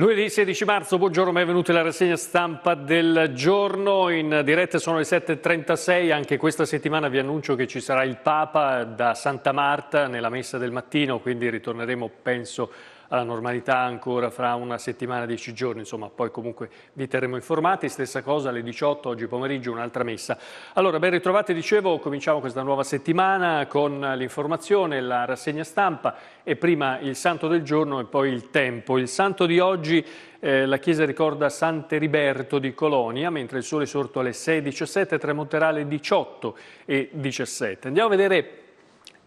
Lunedì 16 marzo, buongiorno, benvenuti alla rassegna stampa del giorno. In diretta sono le 7.36, anche questa settimana vi annuncio che ci sarà il Papa da Santa Marta nella messa del mattino, quindi ritorneremo, penso, alla normalità ancora fra una settimana, dieci giorni, insomma poi comunque vi terremo informati. Stessa cosa alle 18 oggi pomeriggio, un'altra messa. Allora, ben ritrovati, dicevo, cominciamo questa nuova settimana con l'informazione, la rassegna stampa e prima il santo del giorno e poi il tempo. Il santo di oggi eh, la chiesa ricorda Sant'Eriberto di Colonia, mentre il sole è sorto alle 6.17, tramonterà alle 18.17. Andiamo a vedere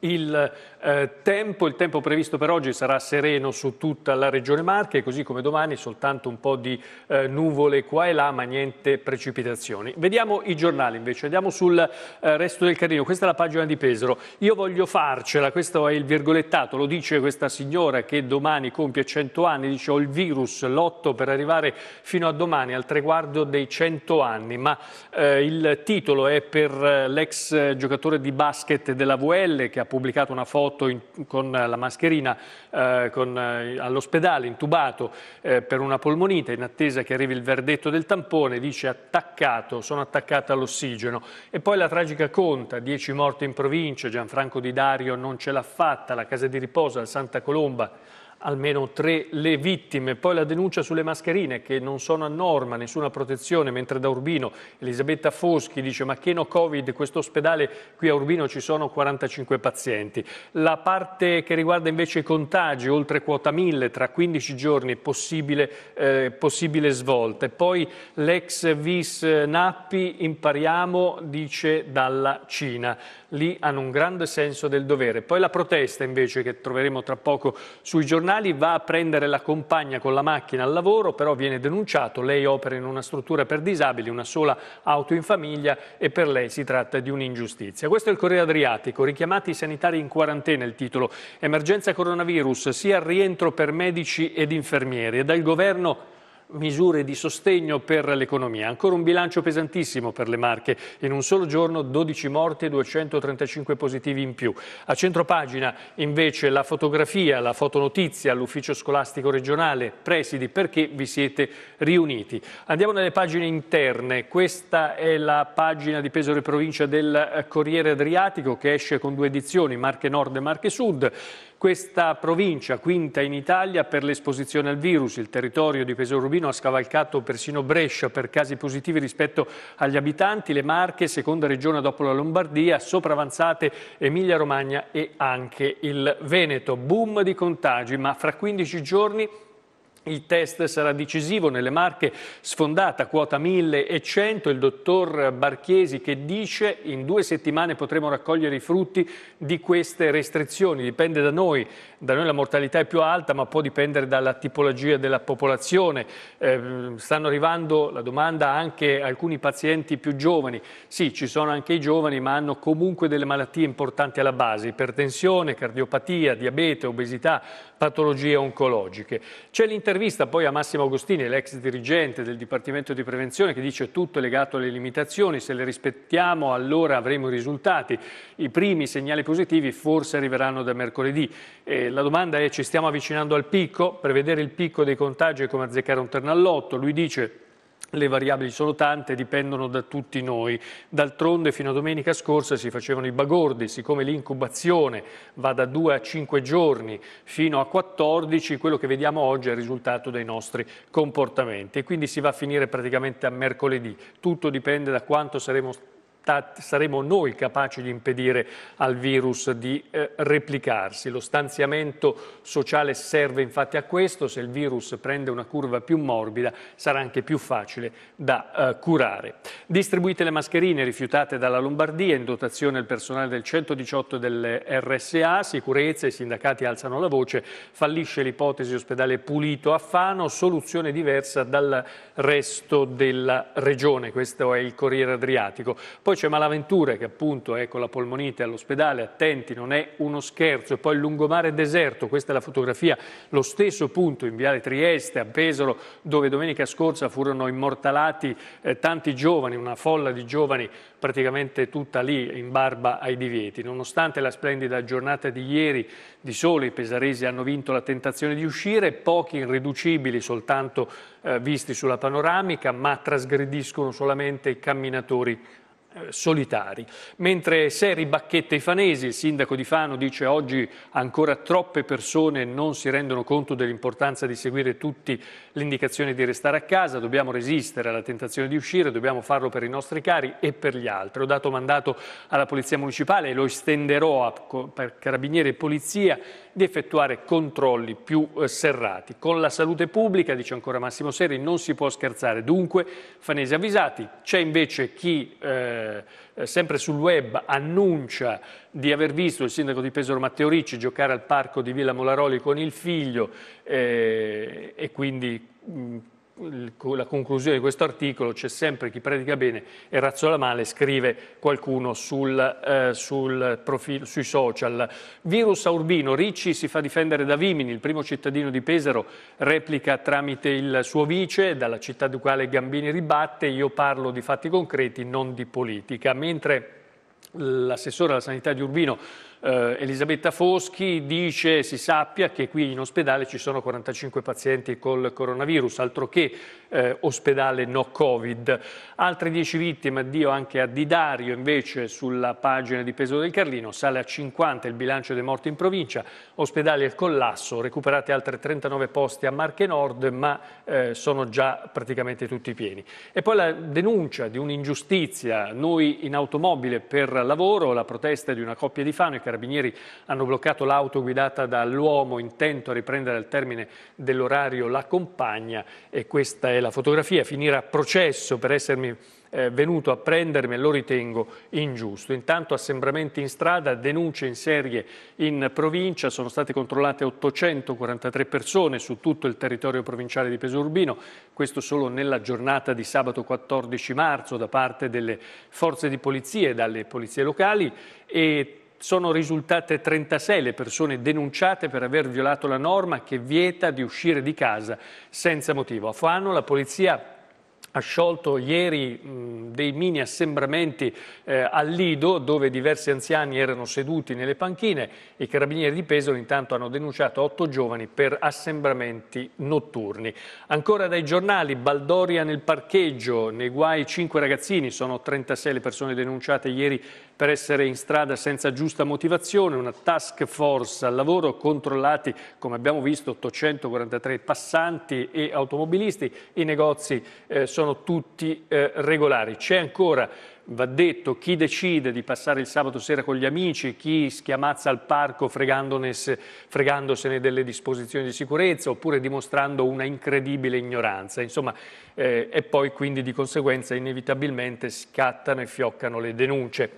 il eh, tempo, il tempo previsto per oggi sarà sereno su tutta la regione Marche, così come domani soltanto un po' di eh, nuvole qua e là, ma niente precipitazioni. Vediamo i giornali invece, andiamo sul eh, resto del Carino, questa è la pagina di Pesaro. Io voglio farcela, questo è il virgolettato, lo dice questa signora che domani compie 100 anni, dice ho il virus, lotto per arrivare fino a domani al traguardo dei 100 anni, ma eh, il titolo è per eh, l'ex giocatore di basket della VL che ha pubblicato una foto condotto in, con la mascherina eh, eh, all'ospedale, intubato eh, per una polmonite, in attesa che arrivi il verdetto del tampone, dice attaccato, sono attaccato all'ossigeno. E poi la tragica conta, 10 morti in provincia, Gianfranco Di Dario non ce l'ha fatta, la casa di riposo al Santa Colomba almeno tre le vittime. Poi la denuncia sulle mascherine che non sono a norma, nessuna protezione, mentre da Urbino Elisabetta Foschi dice ma che no Covid, questo ospedale qui a Urbino ci sono 45 pazienti. La parte che riguarda invece i contagi, oltre quota 1000, tra 15 giorni possibile, eh, possibile svolta. poi l'ex vis Nappi, impariamo, dice dalla Cina. Lì hanno un grande senso del dovere. Poi la protesta invece che troveremo tra poco sui giornali giornali, va a prendere la compagna con la macchina al lavoro, però viene denunciato, lei opera in una struttura per disabili, una sola auto in famiglia e per lei si tratta di un'ingiustizia. Questo è il Corriere Adriatico, richiamati i sanitari in quarantena il titolo, emergenza coronavirus, sia rientro per medici ed infermieri e dal governo misure di sostegno per l'economia. Ancora un bilancio pesantissimo per le Marche. In un solo giorno 12 morti e 235 positivi in più. A centropagina invece la fotografia, la fotonotizia all'ufficio scolastico regionale. Presidi, perché vi siete riuniti? Andiamo nelle pagine interne. Questa è la pagina di Pesore Provincia del Corriere Adriatico che esce con due edizioni, Marche Nord e Marche Sud. Questa provincia, quinta in Italia per l'esposizione al virus, il territorio di Pesaro Rubino ha scavalcato persino Brescia per casi positivi rispetto agli abitanti, le Marche, seconda regione dopo la Lombardia, sopravanzate Emilia-Romagna e anche il Veneto. Boom di contagi, ma fra 15 giorni il test sarà decisivo nelle Marche, sfondata quota 1100, il dottor Barchiesi che dice in due settimane potremo raccogliere i frutti di queste restrizioni, dipende da noi, da noi la mortalità è più alta ma può dipendere dalla tipologia della popolazione, eh, stanno arrivando la domanda anche alcuni pazienti più giovani, sì ci sono anche i giovani ma hanno comunque delle malattie importanti alla base, ipertensione, cardiopatia, diabete, obesità, patologie oncologiche. C'è l'intervento un'intervista poi a Massimo Agostini, l'ex dirigente del Dipartimento di Prevenzione, che dice tutto è legato alle limitazioni, se le rispettiamo allora avremo i risultati. I primi segnali positivi forse arriveranno da mercoledì. Eh, la domanda è ci stiamo avvicinando al picco? Prevedere il picco dei contagi è come azzeccare un ternallotto. Lui dice le variabili sono tante, dipendono da tutti noi. D'altronde fino a domenica scorsa si facevano i bagordi, siccome l'incubazione va da 2 a 5 giorni fino a 14, quello che vediamo oggi è il risultato dei nostri comportamenti. E quindi si va a finire praticamente a mercoledì. Tutto dipende da quanto saremo saremo noi capaci di impedire al virus di eh, replicarsi. Lo stanziamento sociale serve infatti a questo, se il virus prende una curva più morbida sarà anche più facile da eh, curare. Distribuite le mascherine rifiutate dalla Lombardia, in dotazione al personale del 118 del RSA, sicurezza, i sindacati alzano la voce, fallisce l'ipotesi ospedale pulito a Fano, soluzione diversa dal resto della regione, questo è il Corriere Adriatico. Poi poi c'è Malaventure che appunto è con la polmonite all'ospedale, attenti, non è uno scherzo. E poi il lungomare deserto, questa è la fotografia, lo stesso punto in Viale Trieste, a Pesaro, dove domenica scorsa furono immortalati eh, tanti giovani, una folla di giovani praticamente tutta lì in barba ai divieti. Nonostante la splendida giornata di ieri di sole, i pesaresi hanno vinto la tentazione di uscire, pochi irriducibili soltanto eh, visti sulla panoramica, ma trasgrediscono solamente i camminatori eh, solitari. Mentre se Bacchetta i fanesi, il sindaco di Fano dice oggi ancora troppe persone non si rendono conto dell'importanza di seguire tutti l'indicazione di restare a casa, dobbiamo resistere alla tentazione di uscire, dobbiamo farlo per i nostri cari e per gli altri. Ho dato mandato alla Polizia Municipale e lo estenderò a Carabinieri e Polizia di effettuare controlli più eh, serrati. Con la salute pubblica, dice ancora Massimo Seri, non si può scherzare, dunque fanesi avvisati. C'è invece chi eh, eh, sempre sul web annuncia di aver visto il sindaco di Pesaro Matteo Ricci giocare al parco di Villa Molaroli con il figlio eh, e quindi la conclusione di questo articolo c'è sempre chi predica bene e razzola male, scrive qualcuno sul, eh, sul profilo, sui social. Virus a Urbino, Ricci si fa difendere da Vimini, il primo cittadino di Pesaro replica tramite il suo vice, dalla città di quale Gambini ribatte, io parlo di fatti concreti, non di politica, mentre l'assessore alla sanità di Urbino eh, Elisabetta Foschi dice si sappia che qui in ospedale ci sono 45 pazienti col coronavirus, altro che eh, ospedale no covid. Altre 10 vittime, addio anche a Didario, invece sulla pagina di Peso del Carlino, sale a 50 il bilancio dei morti in provincia, ospedali al collasso, recuperate altre 39 posti a Marche Nord ma eh, sono già praticamente tutti pieni. E poi la denuncia di un'ingiustizia, noi in automobile per lavoro, la protesta di una coppia di Fano e carabinieri hanno bloccato l'auto guidata dall'uomo intento a riprendere al termine dell'orario la compagna e questa è la fotografia. Finire a processo per essermi eh, venuto a prendermi lo ritengo ingiusto. Intanto assembramenti in strada, denunce in serie in provincia, sono state controllate 843 persone su tutto il territorio provinciale di Pesurbino, questo solo nella giornata di sabato 14 marzo da parte delle forze di polizia e dalle polizie locali e sono risultate 36 le persone denunciate per aver violato la norma che vieta di uscire di casa senza motivo. A Fano la polizia ha sciolto ieri mh, dei mini assembramenti eh, al Lido dove diversi anziani erano seduti nelle panchine. I carabinieri di Pesaro intanto hanno denunciato otto giovani per assembramenti notturni. Ancora dai giornali, Baldoria nel parcheggio, nei guai cinque ragazzini, sono 36 le persone denunciate ieri per essere in strada senza giusta motivazione, una task force al lavoro controllati, come abbiamo visto, 843 passanti e automobilisti, i negozi eh, sono tutti eh, regolari. C'è ancora va detto chi decide di passare il sabato sera con gli amici, chi schiamazza al parco fregandosene delle disposizioni di sicurezza oppure dimostrando una incredibile ignoranza. Insomma, eh, e poi quindi di conseguenza inevitabilmente scattano e fioccano le denunce.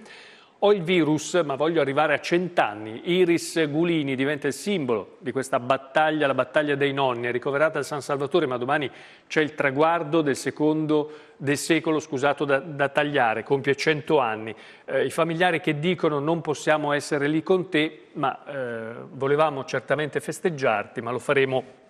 Ho il virus, ma voglio arrivare a cent'anni. Iris Gulini diventa il simbolo di questa battaglia, la battaglia dei nonni. È ricoverata al San Salvatore, ma domani c'è il traguardo del secondo del secolo scusato da, da tagliare, compie cento anni. Eh, I familiari che dicono non possiamo essere lì con te, ma eh, volevamo certamente festeggiarti, ma lo faremo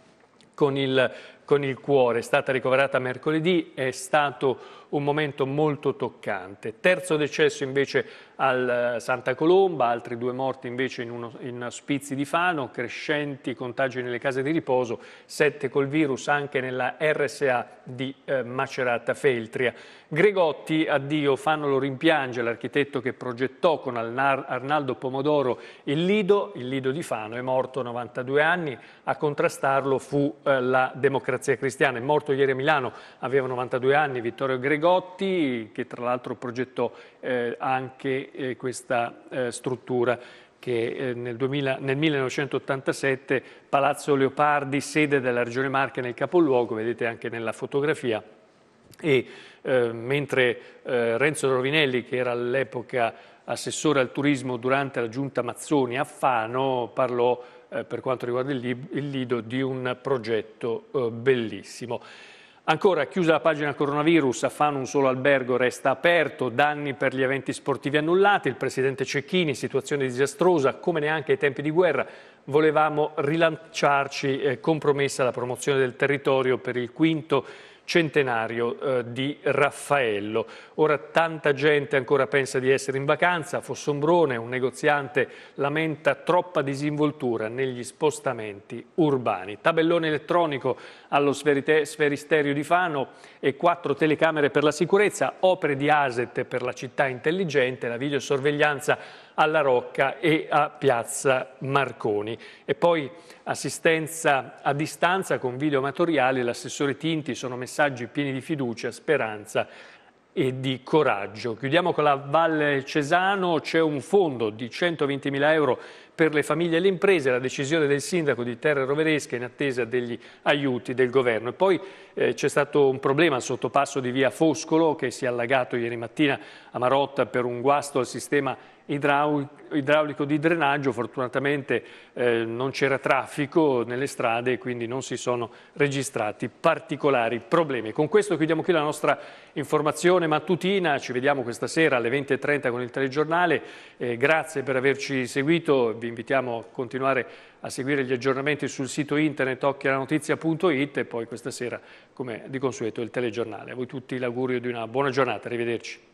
con il con il cuore, è stata ricoverata mercoledì, è stato un momento molto toccante. Terzo decesso invece al eh, Santa Colomba, altri due morti invece in, uno, in Spizi di Fano, crescenti contagi nelle case di riposo, sette col virus anche nella RSA di eh, Macerata Feltria. Gregotti, addio, Fanno lo rimpiange, l'architetto che progettò con Arnaldo Pomodoro il Lido, il Lido di Fano, è morto a 92 anni, a contrastarlo fu eh, la democrazia cristiana, è morto ieri a Milano, aveva 92 anni, Vittorio Gregotti, che tra l'altro progettò eh, anche eh, questa eh, struttura che eh, nel, 2000, nel, 1987 Palazzo Leopardi, sede della Regione Marche nel capoluogo, vedete anche nella fotografia, e eh, mentre eh, Renzo Rovinelli, che era all'epoca assessore al turismo durante la giunta Mazzoni a Fano, parlò eh, per quanto riguarda il, il, Lido di un progetto eh, bellissimo. Ancora, chiusa la pagina coronavirus, a Fano un solo albergo resta aperto, danni per gli eventi sportivi annullati, il presidente Cecchini, situazione disastrosa, come neanche ai tempi di guerra, volevamo rilanciarci, eh, compromessa la promozione del territorio per il quinto centenario eh, di Raffaello. Ora tanta gente ancora pensa di essere in vacanza, Fossombrone, un negoziante, lamenta troppa disinvoltura negli spostamenti urbani. Tabellone elettronico allo sferite, Sferisterio di Fano e quattro telecamere per la sicurezza, opere di ASET per la città intelligente, la videosorveglianza alla Rocca e a Piazza Marconi. E poi assistenza a distanza con video amatoriali, l'assessore Tinti, sono messaggi pieni di fiducia, speranza e di coraggio. Chiudiamo con la Valle Cesano, c'è un fondo di 120.000 euro per le famiglie e le imprese, la decisione del sindaco di Terre Roveresca in attesa degli aiuti del governo. E poi eh, c'è stato un problema al sottopasso di via Foscolo che si è allagato ieri mattina a Marotta per un guasto al sistema idraulico di drenaggio, fortunatamente eh, non c'era traffico nelle strade e quindi non si sono registrati particolari problemi. Con questo chiudiamo qui la nostra informazione mattutina, ci vediamo questa sera alle 20.30 con il telegiornale, eh, grazie per averci seguito, vi invitiamo a continuare a seguire gli aggiornamenti sul sito internet occhialanotizia.it e poi questa sera come di consueto il telegiornale. A voi tutti l'augurio di una buona giornata, arrivederci.